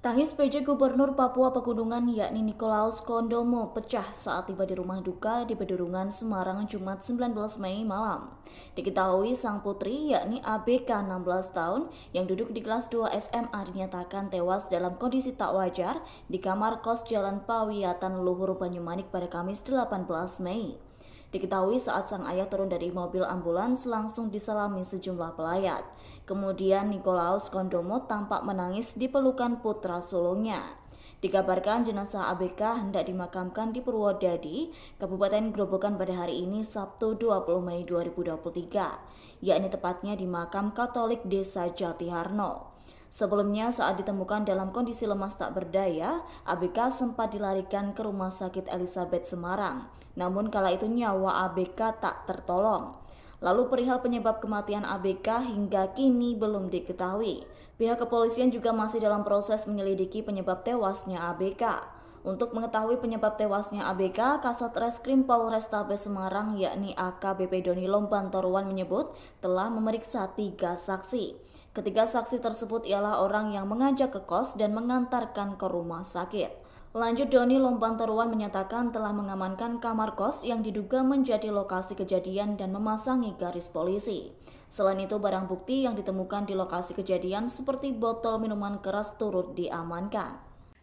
Tangis PJ Gubernur Papua Pegunungan yakni Nikolaus Kondomo pecah saat tiba di rumah duka di Bedurungan, Semarang Jumat 19 Mei malam. Diketahui sang putri yakni ABK 16 tahun yang duduk di kelas 2 SMA dinyatakan tewas dalam kondisi tak wajar di kamar kos Jalan Pawiatan Luhur Banyumanik pada Kamis 18 Mei. Diketahui saat sang ayah turun dari mobil ambulans langsung disalami sejumlah pelayat. Kemudian Nikolaus Kondomo tampak menangis di pelukan putra sulungnya. Dikabarkan jenazah ABK hendak dimakamkan di Purwodadi, Kabupaten Grobogan pada hari ini Sabtu 20 Mei 2023, yakni tepatnya di makam Katolik Desa Jatiharno. Sebelumnya saat ditemukan dalam kondisi lemas tak berdaya, ABK sempat dilarikan ke Rumah Sakit Elizabeth Semarang. Namun kala itu nyawa ABK tak tertolong. Lalu perihal penyebab kematian ABK hingga kini belum diketahui. Pihak kepolisian juga masih dalam proses menyelidiki penyebab tewasnya ABK. Untuk mengetahui penyebab tewasnya ABK, Kasat Reskrim Polrestabes Semarang yakni AKBP Doni Lombantorwan menyebut telah memeriksa tiga saksi. Ketiga saksi tersebut ialah orang yang mengajak ke kos dan mengantarkan ke rumah sakit. Lanjut Doni Lompan Toruan menyatakan telah mengamankan kamar kos yang diduga menjadi lokasi kejadian dan memasangi garis polisi. Selain itu barang bukti yang ditemukan di lokasi kejadian seperti botol minuman keras turut diamankan.